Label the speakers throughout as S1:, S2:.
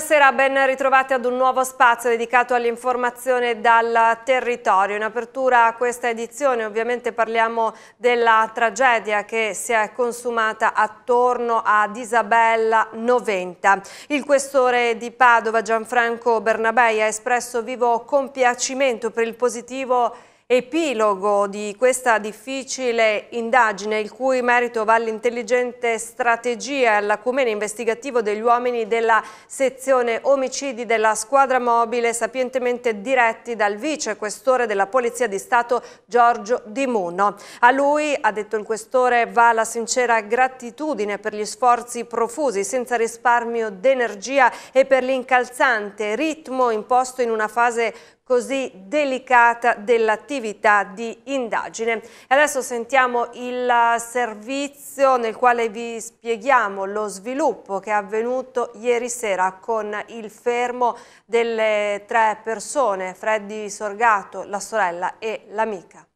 S1: Buonasera, ben ritrovati ad un nuovo spazio dedicato all'informazione dal territorio. In apertura a questa edizione ovviamente parliamo della tragedia che si è consumata attorno ad Isabella Noventa. Il questore di Padova Gianfranco Bernabei ha espresso vivo compiacimento per il positivo Epilogo di questa difficile indagine, il cui merito va all'intelligente strategia e all'acumene investigativo degli uomini della sezione omicidi della squadra mobile, sapientemente diretti dal vice questore della Polizia di Stato Giorgio Di Muno. A lui, ha detto il questore, va la sincera gratitudine per gli sforzi profusi, senza risparmio d'energia e per l'incalzante ritmo imposto in una fase così delicata dell'attività di indagine. E adesso sentiamo il eh, servizio nel quale vi spieghiamo lo sviluppo che è avvenuto ieri sera con il fermo delle tre persone, Freddy Sorgato, la sorella e l'amica.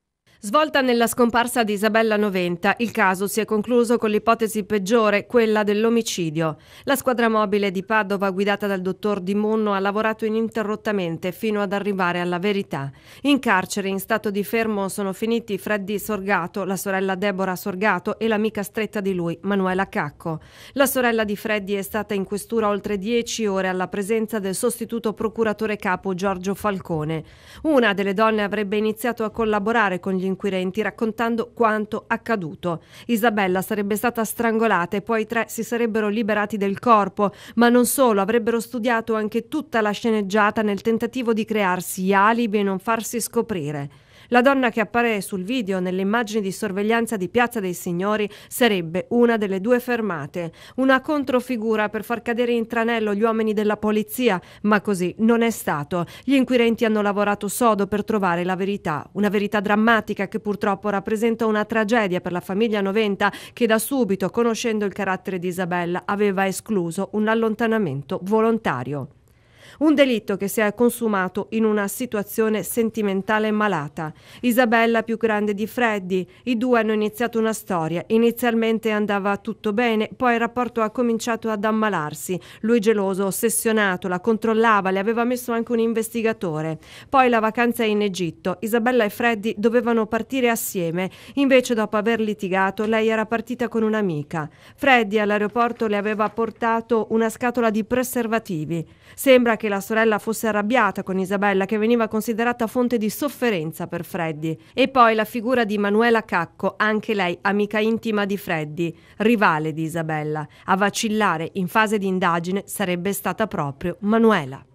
S1: Svolta nella scomparsa di Isabella Noventa, il caso si è concluso con l'ipotesi peggiore, quella dell'omicidio. La squadra mobile di Padova, guidata dal dottor Di Munno, ha lavorato ininterrottamente fino ad arrivare alla verità. In carcere, in stato di fermo, sono finiti Freddy Sorgato, la sorella Deborah Sorgato e l'amica stretta di lui, Manuela Cacco. La sorella di Freddy è stata in questura oltre dieci ore alla presenza del sostituto procuratore capo Giorgio Falcone. Una delle donne avrebbe iniziato a collaborare con gli inquirenti raccontando quanto accaduto. Isabella sarebbe stata strangolata e poi i tre si sarebbero liberati del corpo, ma non solo, avrebbero studiato anche tutta la sceneggiata nel tentativo di crearsi alibi e non farsi scoprire. La donna che appare sul video nelle immagini di sorveglianza di Piazza dei Signori sarebbe una delle due fermate, una controfigura per far cadere in tranello gli uomini della polizia, ma così non è stato. Gli inquirenti hanno lavorato sodo per trovare la verità, una verità drammatica che purtroppo rappresenta una tragedia per la famiglia Noventa che da subito, conoscendo il carattere di Isabella, aveva escluso un allontanamento volontario. Un delitto che si è consumato in una situazione sentimentale malata. Isabella più grande di Freddy, i due hanno iniziato una storia. Inizialmente andava tutto bene, poi il rapporto ha cominciato ad ammalarsi. Lui geloso, ossessionato, la controllava, le aveva messo anche un investigatore. Poi la vacanza in Egitto. Isabella e Freddy dovevano partire assieme. Invece dopo aver litigato, lei era partita con un'amica. Freddy all'aeroporto le aveva portato una scatola di preservativi. Sembra che che la sorella fosse arrabbiata con Isabella che veniva considerata fonte di sofferenza per Freddy. E poi la figura di Manuela Cacco, anche lei amica intima di Freddy, rivale di Isabella. A vacillare in fase di indagine sarebbe stata proprio Manuela.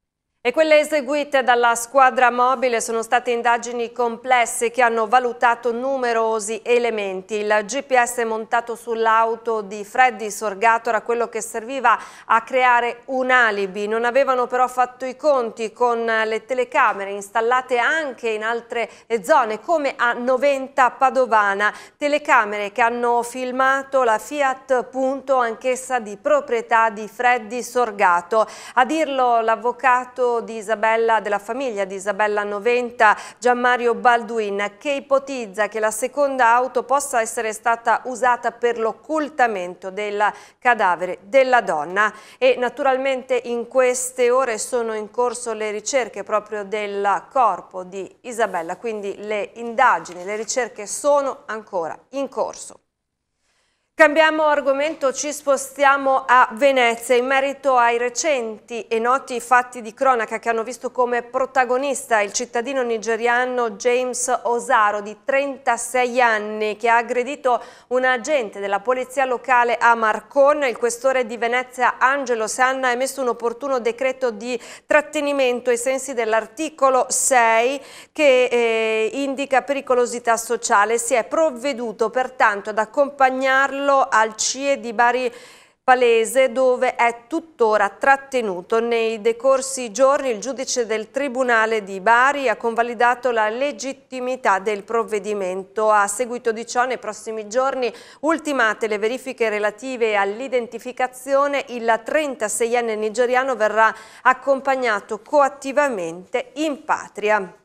S1: E quelle eseguite dalla squadra mobile sono state indagini complesse che hanno valutato numerosi elementi. Il GPS montato sull'auto di Freddy Sorgato era quello che serviva a creare un alibi. Non avevano però fatto i conti con le telecamere installate anche in altre zone come a 90 Padovana. Telecamere che hanno filmato la Fiat Punto anch'essa di proprietà di Freddy Sorgato. A dirlo l'avvocato di Isabella, della famiglia di Isabella Noventa, Gianmario Balduin, che ipotizza che la seconda auto possa essere stata usata per l'occultamento del cadavere della donna e naturalmente in queste ore sono in corso le ricerche proprio del corpo di Isabella, quindi le indagini, le ricerche sono ancora in corso. Cambiamo argomento, ci spostiamo a Venezia in merito ai recenti e noti fatti di cronaca che hanno visto come protagonista il cittadino nigeriano James Osaro di 36 anni che ha aggredito un agente della polizia locale a Marcon. Il questore di Venezia Angelo Sanna ha emesso un opportuno decreto di trattenimento ai sensi dell'articolo 6 che eh, indica pericolosità sociale. Si è provveduto pertanto ad accompagnarlo portarlo al CIE di Bari Palese dove è tuttora trattenuto. Nei decorsi giorni il giudice del Tribunale di Bari ha convalidato la legittimità del provvedimento. A seguito di ciò nei prossimi giorni ultimate le verifiche relative all'identificazione il 36enne nigeriano verrà accompagnato coattivamente in patria.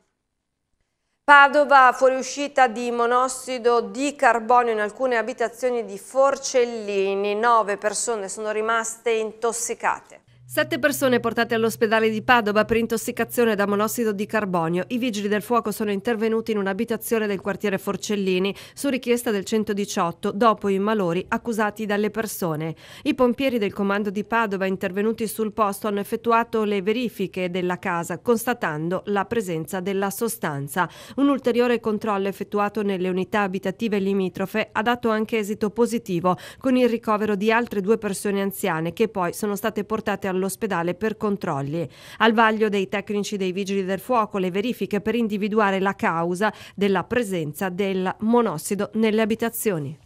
S1: Padova, fuoriuscita di monossido di carbonio in alcune abitazioni di Forcellini, nove persone sono rimaste intossicate. Sette persone portate all'ospedale di Padova per intossicazione da monossido di carbonio. I vigili del fuoco sono intervenuti in un'abitazione del quartiere Forcellini su richiesta del 118 dopo i malori accusati dalle persone. I pompieri del comando di Padova intervenuti sul posto hanno effettuato le verifiche della casa constatando la presenza della sostanza. Un ulteriore controllo effettuato nelle unità abitative limitrofe ha dato anche esito positivo con il ricovero di altre due persone anziane che poi sono state portate all'ospedale all'ospedale per controlli. Al vaglio dei tecnici dei vigili del fuoco le verifiche per individuare la causa della presenza del monossido nelle abitazioni.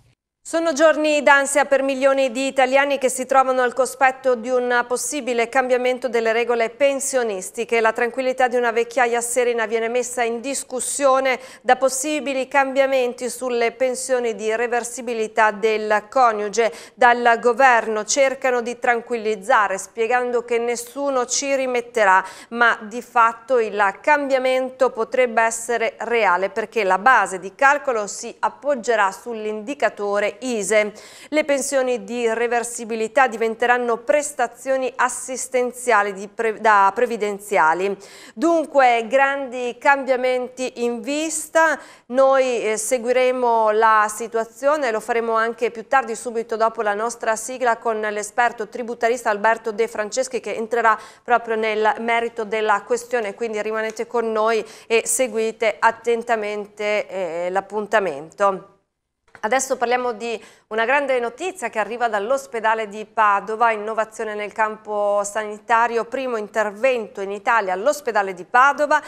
S1: Sono giorni d'ansia per milioni di italiani che si trovano al cospetto di un possibile cambiamento delle regole pensionistiche. La tranquillità di una vecchiaia serena viene messa in discussione da possibili cambiamenti sulle pensioni di reversibilità del coniuge. Dal governo cercano di tranquillizzare spiegando che nessuno ci rimetterà, ma di fatto il cambiamento potrebbe essere reale perché la base di calcolo si appoggerà sull'indicatore ISE. Le pensioni di reversibilità diventeranno prestazioni assistenziali pre da previdenziali. Dunque grandi cambiamenti in vista, noi eh, seguiremo la situazione, lo faremo anche più tardi subito dopo la nostra sigla con l'esperto tributarista Alberto De Franceschi che entrerà proprio nel merito della questione, quindi rimanete con noi e seguite attentamente eh, l'appuntamento. Adesso parliamo di una grande notizia che arriva dall'ospedale di Padova, innovazione nel campo sanitario, primo intervento in Italia all'ospedale di Padova,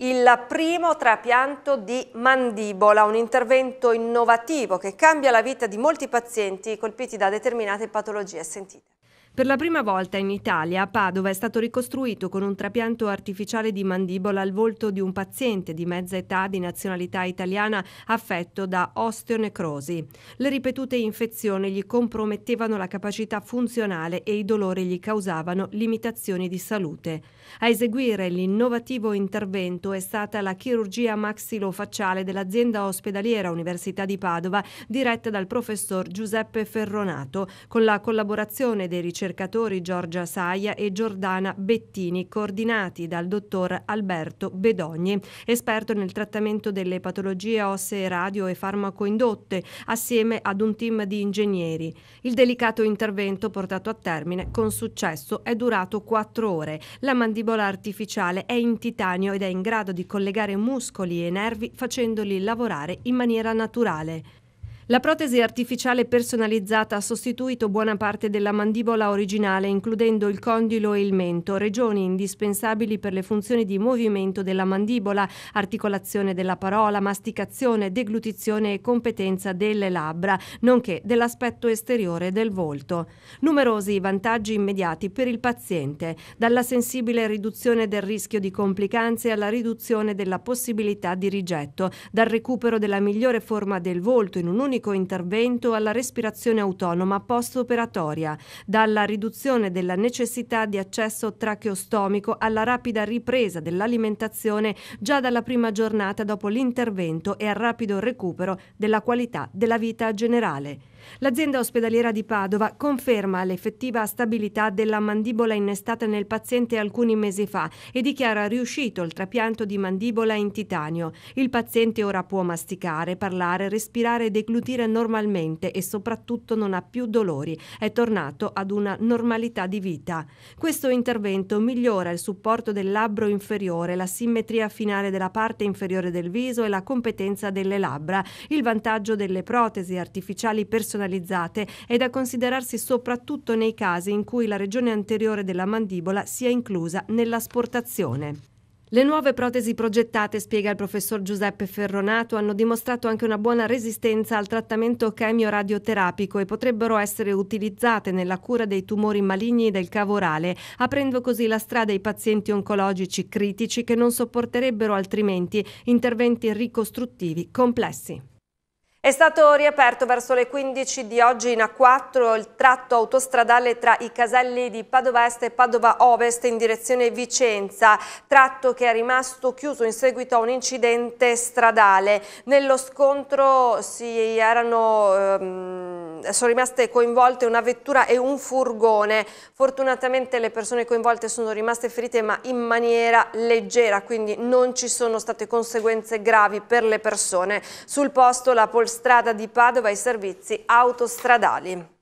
S1: il primo trapianto di mandibola, un intervento innovativo che cambia la vita di molti pazienti colpiti da determinate patologie. Sentite. Per la prima volta in Italia, a Padova è stato ricostruito con un trapianto artificiale di mandibola il volto di un paziente di mezza età di nazionalità italiana affetto da osteonecrosi. Le ripetute infezioni gli compromettevano la capacità funzionale e i dolori gli causavano limitazioni di salute. A eseguire l'innovativo intervento è stata la chirurgia maxilofacciale dell'azienda ospedaliera Università di Padova, diretta dal professor Giuseppe Ferronato, con la collaborazione dei ricercatori ricercatori Giorgia Saia e Giordana Bettini, coordinati dal dottor Alberto Bedogni, esperto nel trattamento delle patologie ossee radio e farmacoindotte, assieme ad un team di ingegneri. Il delicato intervento portato a termine con successo è durato quattro ore. La mandibola artificiale è in titanio ed è in grado di collegare muscoli e nervi facendoli lavorare in maniera naturale. La protesi artificiale personalizzata ha sostituito buona parte della mandibola originale, includendo il condilo e il mento, regioni indispensabili per le funzioni di movimento della mandibola, articolazione della parola, masticazione, deglutizione e competenza delle labbra, nonché dell'aspetto esteriore del volto. Numerosi i vantaggi immediati per il paziente, dalla sensibile riduzione del rischio di complicanze alla riduzione della possibilità di rigetto, dal recupero della migliore forma del volto in un unico unico intervento alla respirazione autonoma post-operatoria, dalla riduzione della necessità di accesso tracheostomico alla rapida ripresa dell'alimentazione già dalla prima giornata dopo l'intervento e al rapido recupero della qualità della vita generale. L'azienda ospedaliera di Padova conferma l'effettiva stabilità della mandibola innestata nel paziente alcuni mesi fa e dichiara riuscito il trapianto di mandibola in titanio. Il paziente ora può masticare, parlare, respirare e deglutire normalmente e soprattutto non ha più dolori. È tornato ad una normalità di vita. Questo intervento migliora il supporto del labbro inferiore, la simmetria finale della parte inferiore del viso e la competenza delle labbra. Il vantaggio delle protesi artificiali personali personalizzate e da considerarsi soprattutto nei casi in cui la regione anteriore della mandibola sia inclusa nell'asportazione. Le nuove protesi progettate, spiega il professor Giuseppe Ferronato, hanno dimostrato anche una buona resistenza al trattamento chemioradioterapico e potrebbero essere utilizzate nella cura dei tumori maligni del cavo orale, aprendo così la strada ai pazienti oncologici critici che non sopporterebbero altrimenti interventi ricostruttivi complessi. È stato riaperto verso le 15 di oggi in A4 il tratto autostradale tra i caselli di Padova Est e Padova Ovest in direzione Vicenza, tratto che è rimasto chiuso in seguito a un incidente stradale. Nello scontro si erano... Ehm, Ehm, sono rimaste coinvolte una vettura e un furgone. Fortunatamente le persone coinvolte sono rimaste ferite ma in maniera leggera, quindi non ci sono state conseguenze gravi per le persone. Sul posto la polstrada di Padova e i servizi autostradali.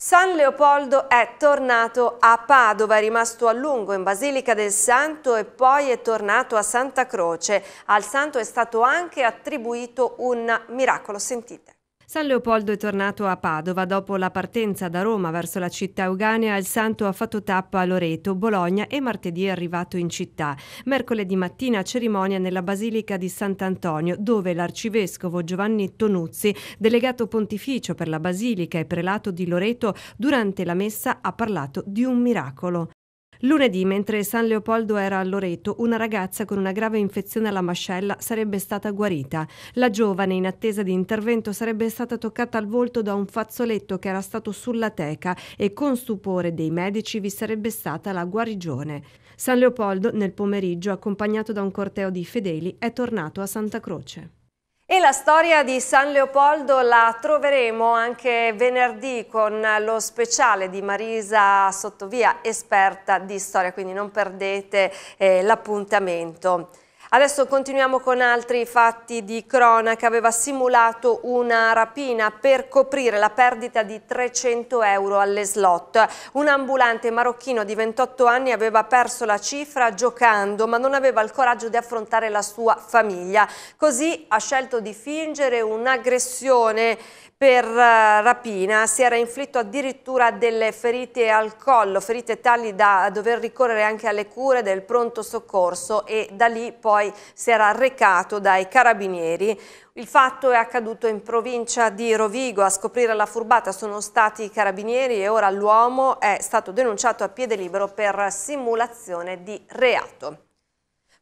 S1: San Leopoldo è tornato a Padova, è rimasto a lungo in Basilica del Santo e poi è tornato a Santa Croce. Al santo è stato anche attribuito un miracolo, sentite. San Leopoldo è tornato a Padova. Dopo la partenza da Roma verso la città euganea, il santo ha fatto tappa a Loreto, Bologna e martedì è arrivato in città. Mercoledì mattina cerimonia nella Basilica di Sant'Antonio, dove l'arcivescovo Giovanni Tonuzzi, delegato pontificio per la Basilica e prelato di Loreto, durante la messa ha parlato di un miracolo. Lunedì, mentre San Leopoldo era a Loreto, una ragazza con una grave infezione alla mascella sarebbe stata guarita. La giovane, in attesa di intervento, sarebbe stata toccata al volto da un fazzoletto che era stato sulla teca e con stupore dei medici vi sarebbe stata la guarigione. San Leopoldo, nel pomeriggio, accompagnato da un corteo di fedeli, è tornato a Santa Croce. E la storia di San Leopoldo la troveremo anche venerdì con lo speciale di Marisa Sottovia, esperta di storia, quindi non perdete eh, l'appuntamento. Adesso continuiamo con altri fatti di cronaca. Aveva simulato una rapina per coprire la perdita di 300 euro alle slot. Un ambulante marocchino di 28 anni aveva perso la cifra giocando ma non aveva il coraggio di affrontare la sua famiglia. Così ha scelto di fingere un'aggressione per eh, rapina, si era inflitto addirittura delle ferite al collo, ferite tali da dover ricorrere anche alle cure del pronto soccorso e da lì poi si era recato dai carabinieri. Il fatto è accaduto in provincia di Rovigo, a scoprire la furbata sono stati i carabinieri e ora l'uomo è stato denunciato a piede libero per simulazione di reato.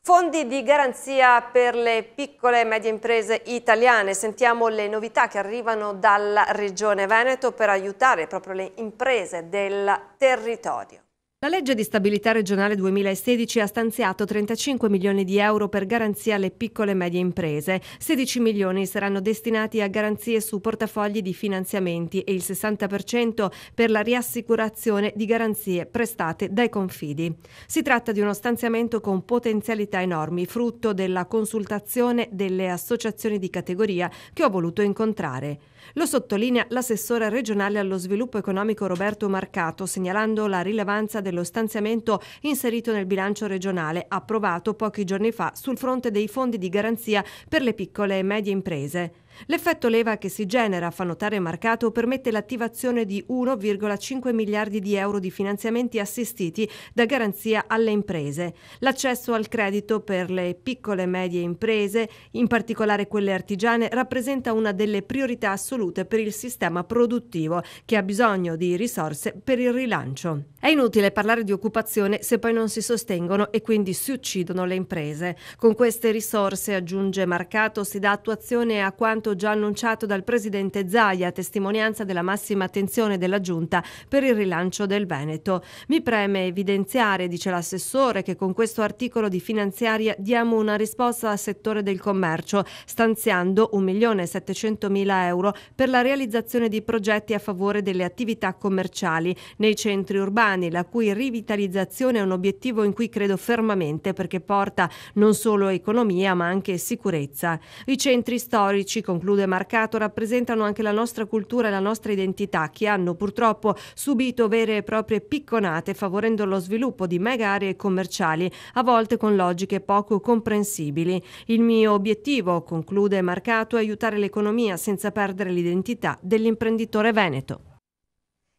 S1: Fondi di garanzia per le piccole e medie imprese italiane. Sentiamo le novità che arrivano dalla Regione Veneto per aiutare proprio le imprese del territorio. La legge di stabilità regionale 2016 ha stanziato 35 milioni di euro per garanzie alle piccole e medie imprese, 16 milioni saranno destinati a garanzie su portafogli di finanziamenti e il 60% per la riassicurazione di garanzie prestate dai confidi. Si tratta di uno stanziamento con potenzialità enormi, frutto della consultazione delle associazioni di categoria che ho voluto incontrare. Lo sottolinea l'assessore regionale allo sviluppo economico Roberto Marcato, segnalando la rilevanza dello stanziamento inserito nel bilancio regionale, approvato pochi giorni fa sul fronte dei fondi di garanzia per le piccole e medie imprese. L'effetto leva che si genera, fa notare Marcato, permette l'attivazione di 1,5 miliardi di euro di finanziamenti assistiti da garanzia alle imprese, l'accesso al credito per le piccole e medie imprese, in particolare quelle artigiane, rappresenta una delle priorità assolute per il sistema produttivo che ha bisogno di risorse per il rilancio. È inutile parlare di occupazione se poi non si sostengono e quindi si uccidono le imprese. Con queste risorse, aggiunge Marcato, si dà attuazione a quanto quanto già annunciato dal presidente Zaia, testimonianza della massima attenzione della Giunta per il rilancio del Veneto. Mi preme evidenziare, dice l'assessore, che con questo articolo di finanziaria diamo una risposta al settore del commercio, stanziando 1.700.000 euro per la realizzazione di progetti a favore delle attività commerciali nei centri urbani, la cui rivitalizzazione è un obiettivo in cui credo fermamente perché porta non solo economia ma anche sicurezza. I centri storici con conclude Marcato, rappresentano anche la nostra cultura e la nostra identità, che hanno purtroppo subito vere e proprie picconate, favorendo lo sviluppo di mega aree commerciali, a volte con logiche poco comprensibili. Il mio obiettivo, conclude Marcato, è aiutare l'economia senza perdere l'identità dell'imprenditore veneto.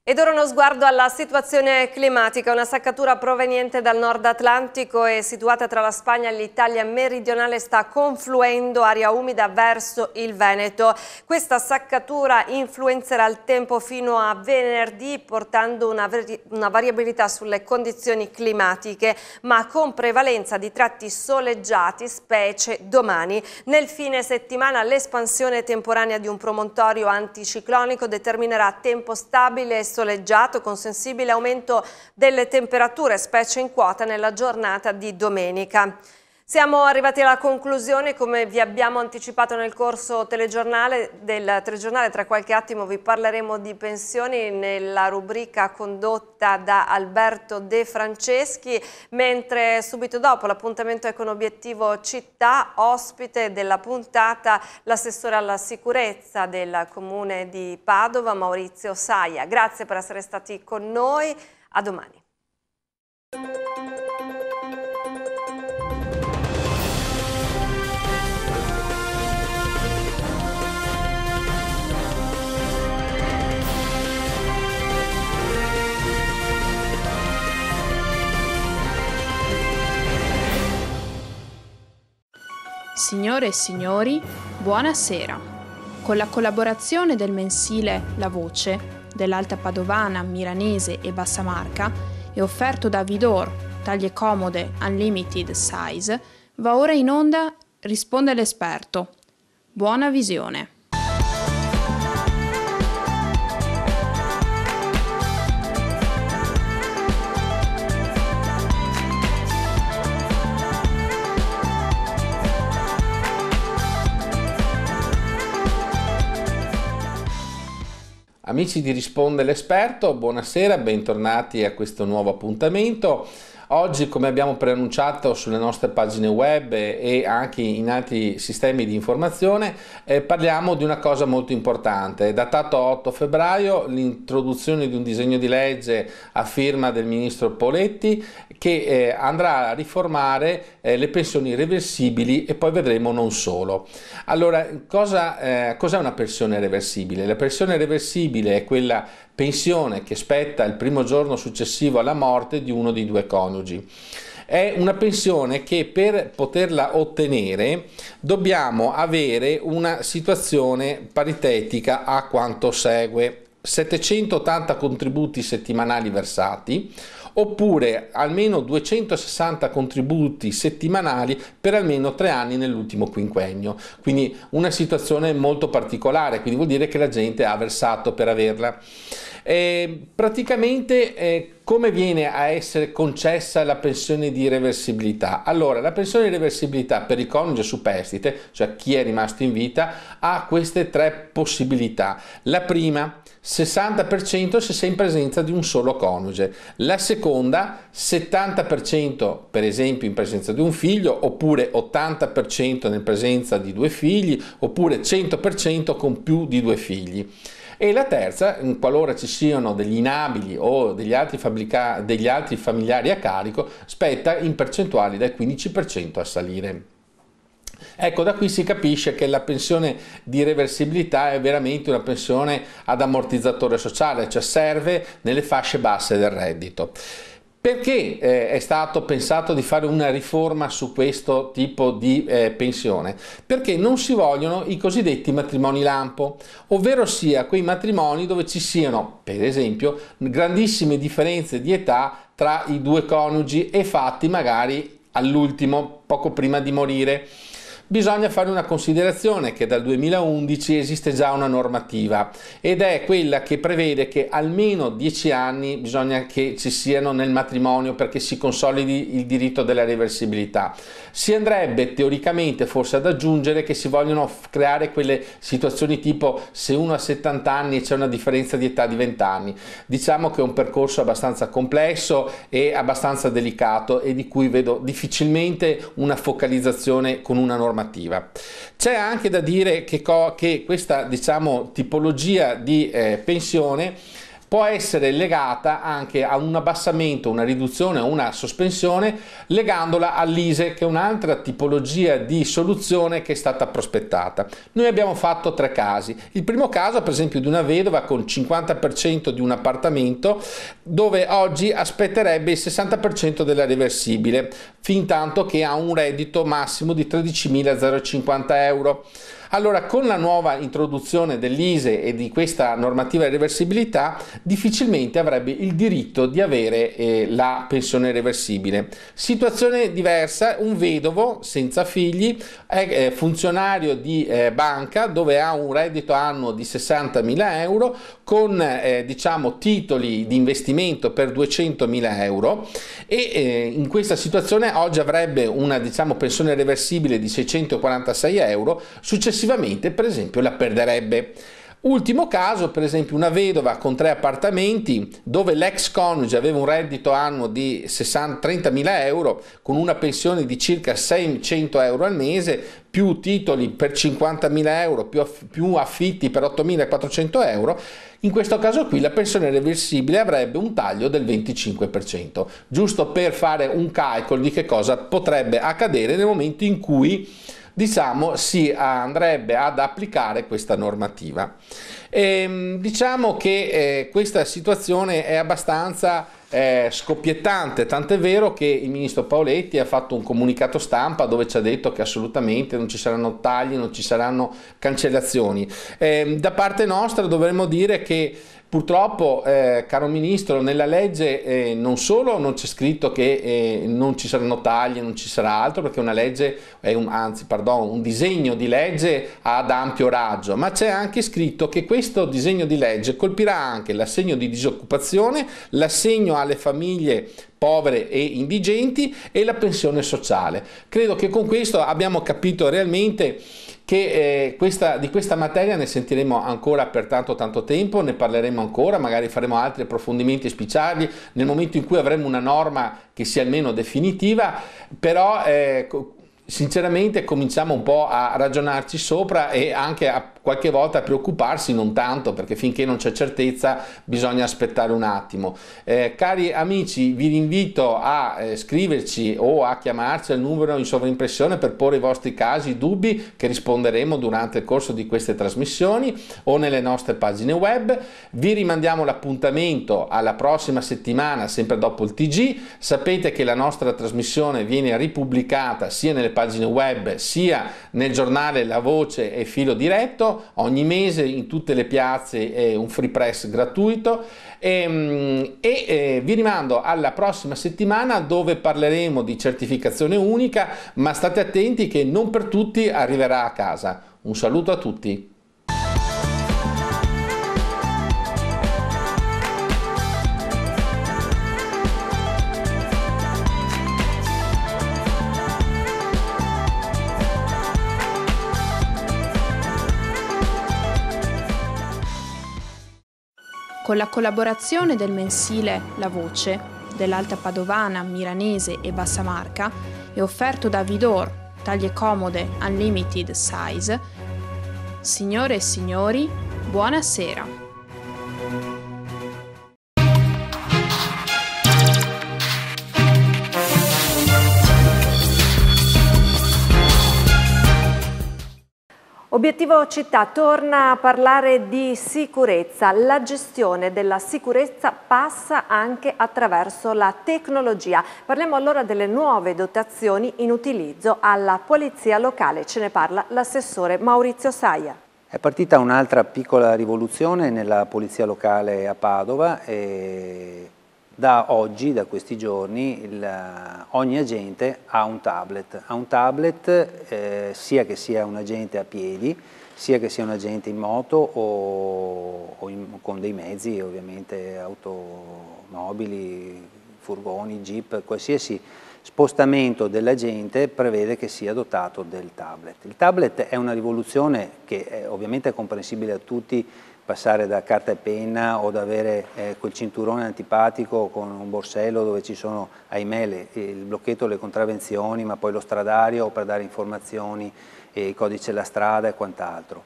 S1: Ed ora uno sguardo alla situazione climatica, una saccatura proveniente dal nord Atlantico e situata tra la Spagna e l'Italia meridionale sta confluendo aria umida verso il Veneto. Questa saccatura influenzerà il tempo fino a venerdì portando una, una variabilità sulle condizioni climatiche ma con prevalenza di tratti soleggiati specie domani. Nel fine settimana l'espansione temporanea di un promontorio anticiclonico determinerà tempo stabile e soleggiato con sensibile aumento delle temperature, specie in quota nella giornata di domenica. Siamo arrivati alla conclusione, come vi abbiamo anticipato nel corso telegiornale del telegiornale, tra qualche attimo vi parleremo di pensioni nella rubrica condotta da Alberto De Franceschi, mentre subito dopo l'appuntamento è con obiettivo città, ospite della puntata l'assessore alla sicurezza del comune di Padova, Maurizio Saia. Grazie per essere stati con noi, a domani. Signore e signori, buonasera. Con la collaborazione del mensile La Voce, dell'Alta Padovana, Milanese e Bassamarca e offerto da Vidor, taglie comode, unlimited size, va ora in onda Risponde l'esperto. Buona visione.
S2: Amici di Risponde l'esperto, buonasera, bentornati a questo nuovo appuntamento. Oggi, come abbiamo preannunciato sulle nostre pagine web e anche in altri sistemi di informazione, eh, parliamo di una cosa molto importante. datato 8 febbraio l'introduzione di un disegno di legge a firma del ministro Poletti che eh, andrà a riformare eh, le pensioni reversibili e poi vedremo non solo. Allora, cosa, eh, cos'è una pensione reversibile? La pensione reversibile è quella pensione che spetta il primo giorno successivo alla morte di uno dei due coniugi è una pensione che per poterla ottenere dobbiamo avere una situazione paritetica a quanto segue 780 contributi settimanali versati oppure almeno 260 contributi settimanali per almeno tre anni nell'ultimo quinquennio. Quindi una situazione molto particolare, quindi vuol dire che la gente ha versato per averla. Eh, praticamente eh, come viene a essere concessa la pensione di reversibilità? Allora, la pensione di reversibilità per il coniuge superstite, cioè chi è rimasto in vita, ha queste tre possibilità. La prima, 60% se sei in presenza di un solo coniuge. La seconda, 70% per esempio in presenza di un figlio, oppure 80% in presenza di due figli, oppure 100% con più di due figli. E la terza, qualora ci siano degli inabili o degli altri, fabbrica- degli altri familiari a carico, spetta in percentuali dal 15% a salire. Ecco, da qui si capisce che la pensione di reversibilità è veramente una pensione ad ammortizzatore sociale, cioè serve nelle fasce basse del reddito. Perché eh, è stato pensato di fare una riforma su questo tipo di eh, pensione? Perché non si vogliono i cosiddetti matrimoni lampo, ovvero sia quei matrimoni dove ci siano, per esempio, grandissime differenze di età tra i due coniugi e fatti magari all'ultimo, poco prima di morire bisogna fare una considerazione che dal 2011 esiste già una normativa ed è quella che prevede che almeno 10 anni bisogna che ci siano nel matrimonio perché si consolidi il diritto della reversibilità. Si andrebbe teoricamente forse ad aggiungere che si vogliono creare quelle situazioni tipo se uno ha 70 anni e c'è una differenza di età di 20 anni. Diciamo che è un percorso abbastanza complesso e abbastanza delicato e di cui vedo difficilmente una focalizzazione con una normativa normativa. C'è anche da dire che, che questa diciamo, tipologia di eh, pensione può essere legata anche a un abbassamento, una riduzione o una sospensione legandola all'ISE che è un'altra tipologia di soluzione che è stata prospettata. Noi abbiamo fatto tre casi. Il primo caso per esempio di una vedova con 50% di un appartamento dove oggi aspetterebbe il 60% della reversibile fin tanto che ha un reddito massimo di 13.050 euro. Allora, con la nuova introduzione dell'ISE e di questa normativa di reversibilità, difficilmente avrebbe il diritto di avere eh, la pensione reversibile. Situazione diversa, un vedovo senza figli, è eh, funzionario di eh, banca dove ha un reddito annuo di 60.000 euro con eh, diciamo titoli di investimento per 200.000 euro e eh, in questa situazione oggi avrebbe una diciamo pensione reversibile di 646 euro, successivamente successivamente per esempio la perderebbe. Ultimo caso, per esempio, una vedova con tre appartamenti dove l'ex coniuge aveva un reddito annuo di 30.000 euro con una pensione di circa 600 euro al mese, più titoli per 50.000 euro, più, aff più affitti per 8.400 euro, in questo caso qui la pensione reversibile avrebbe un taglio del 25%, giusto per fare un calcolo di che cosa potrebbe accadere nel momento in cui diciamo, si andrebbe ad applicare questa normativa. E, ehm, diciamo che eh, questa situazione è abbastanza eh, scoppiettante, tant'è vero che il ministro Paoletti ha fatto un comunicato stampa dove ci ha detto che assolutamente non ci saranno tagli, non ci saranno cancellazioni. Eh, da parte nostra dovremmo dire che Purtroppo, eh, caro Ministro, nella legge eh, non solo non c'è scritto che eh, non ci saranno tagli, non ci sarà altro, perché una legge, è un, anzi, pardon, un disegno di legge ad ampio raggio, ma c'è anche scritto che questo disegno di legge colpirà anche l'assegno di disoccupazione, l'assegno alle famiglie povere e indigenti e la pensione sociale. Credo che con questo abbiamo capito realmente che eh, questa, di questa materia ne sentiremo ancora per tanto tanto tempo, ne parleremo ancora, magari faremo altri approfondimenti speciali nel momento in cui avremo una norma che sia almeno definitiva, però eh, sinceramente cominciamo un po' a ragionarci sopra e anche a qualche volta preoccuparsi non tanto perché finché non c'è certezza bisogna aspettare un attimo. Eh, cari amici vi invito a eh, scriverci o a chiamarci al numero in sovrimpressione per porre i vostri casi, dubbi che risponderemo durante il corso di queste trasmissioni o nelle nostre pagine web. Vi rimandiamo l'appuntamento alla prossima settimana sempre dopo il TG. Sapete che la nostra trasmissione viene ripubblicata sia nelle pagine web sia nel giornale La Voce e Filo Diretto ogni mese in tutte le piazze è un free press gratuito ehm, e, e, eh, e vi rimando alla prossima settimana dove parleremo di certificazione unica, ma state attenti che non per tutti arriverà a casa. Un saluto a tutti!
S1: Con la collaborazione del mensile La Voce, dell'Alta Padovana, Milanese e Bassamarca e offerto da Vidor, taglie comode Unlimited Size, signore e signori, buonasera. Obiettivo città torna a parlare di sicurezza. La gestione della sicurezza passa anche attraverso la tecnologia. Parliamo allora delle nuove dotazioni in utilizzo alla polizia locale. Ce ne parla l'assessore Maurizio Saia.
S3: È partita un'altra piccola rivoluzione nella polizia locale a Padova e da oggi, da questi giorni, il, eh, ogni agente ha un tablet, ha un tablet eh, sia che sia un agente a piedi, sia che sia un agente in moto o, o in, con dei mezzi, ovviamente automobili, furgoni, jeep, qualsiasi spostamento dell'agente prevede che sia dotato del tablet. Il tablet è una rivoluzione che è, eh, ovviamente è comprensibile a tutti passare da carta e penna o da avere eh, quel cinturone antipatico con un borsello dove ci sono, ahimè, le, il blocchetto, le contravenzioni, ma poi lo stradario per dare informazioni, eh, il codice della strada e quant'altro.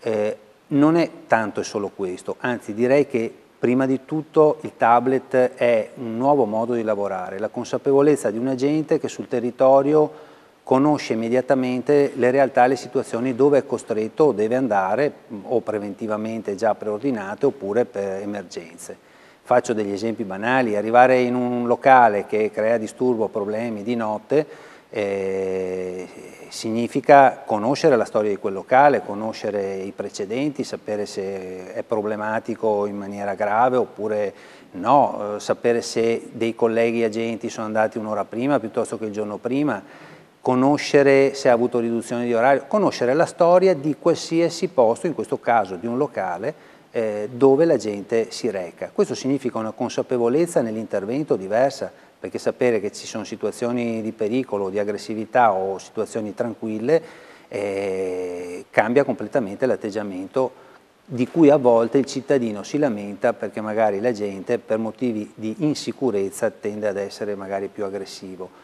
S3: Eh, non è tanto e solo questo, anzi direi che prima di tutto il tablet è un nuovo modo di lavorare, la consapevolezza di un agente che sul territorio conosce immediatamente le realtà e le situazioni dove è costretto o deve andare mm, o preventivamente già preordinate oppure per emergenze. Faccio degli esempi banali, arrivare in un locale che crea disturbo, problemi di notte, eh, significa conoscere la storia di quel locale, conoscere i precedenti, sapere se è problematico in maniera grave oppure no, eh, sapere se dei colleghi agenti sono andati un'ora prima piuttosto che il giorno prima, conoscere se ha avuto riduzione di orario, conoscere la storia di qualsiasi posto, in questo caso di un locale, eh, dove la gente si reca. Questo significa una consapevolezza nell'intervento diversa, perché sapere che ci sono situazioni di pericolo, di aggressività o situazioni tranquille eh, cambia completamente l'atteggiamento di cui a volte il cittadino si lamenta perché magari la gente per motivi di insicurezza tende ad essere magari più aggressivo.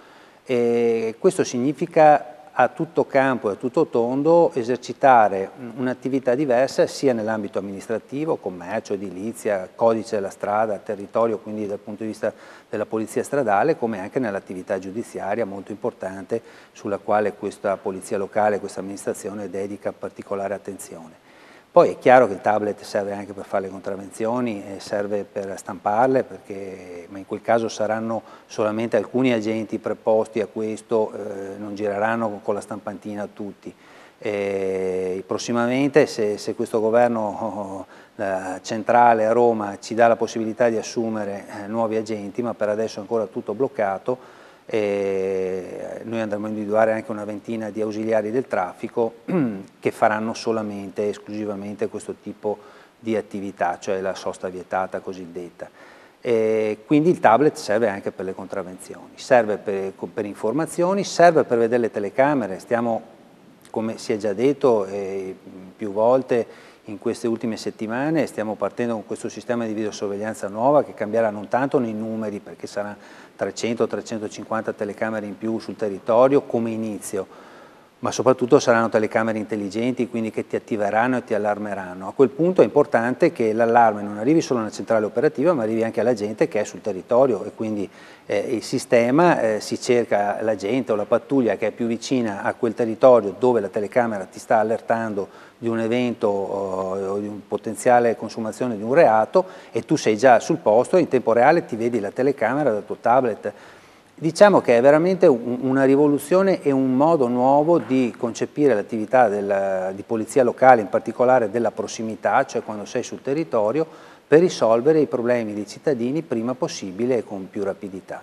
S3: E questo significa a tutto campo e a tutto tondo esercitare un'attività diversa sia nell'ambito amministrativo, commercio, edilizia, codice della strada, territorio, quindi dal punto di vista della polizia stradale, come anche nell'attività giudiziaria molto importante sulla quale questa polizia locale, questa amministrazione dedica particolare attenzione. Poi è chiaro che il tablet serve anche per fare le contravvenzioni, serve per stamparle, perché, ma in quel caso saranno solamente alcuni agenti preposti a questo, eh, non gireranno con la stampantina tutti. E eh, prossimamente se, se, questo governo centrale a Roma ci dà la possibilità di assumere eh, nuovi agenti, ma per adesso è ancora tutto bloccato, eh, noi andremo a individuare anche una ventina di ausiliari del traffico che faranno solamente, esclusivamente questo tipo di attività, cioè la sosta vietata cosiddetta. E quindi il tablet serve anche per le contravvenzioni, serve per, per informazioni, serve per vedere le telecamere, stiamo come si è già detto eh, più volte in queste ultime settimane stiamo partendo con questo sistema di videosorveglianza nuova che cambierà non tanto nei numeri perché sarà 300-350 telecamere in più sul territorio come inizio ma soprattutto saranno telecamere intelligenti, quindi che ti attiveranno e ti allarmeranno. A quel punto è importante che l'allarme non arrivi solo alla centrale operativa, ma arrivi anche alla gente che è sul territorio e quindi eh, il sistema eh, si cerca la gente o la pattuglia che è più vicina a quel territorio dove la telecamera ti sta allertando di un evento o di un potenziale consumazione di un reato e tu sei già sul posto, e in tempo reale ti vedi la telecamera dal tuo tablet, Diciamo che è veramente una rivoluzione e un modo nuovo di concepire l'attività di polizia locale, in particolare della prossimità, cioè quando sei sul territorio, per risolvere i problemi dei cittadini prima possibile e con più rapidità.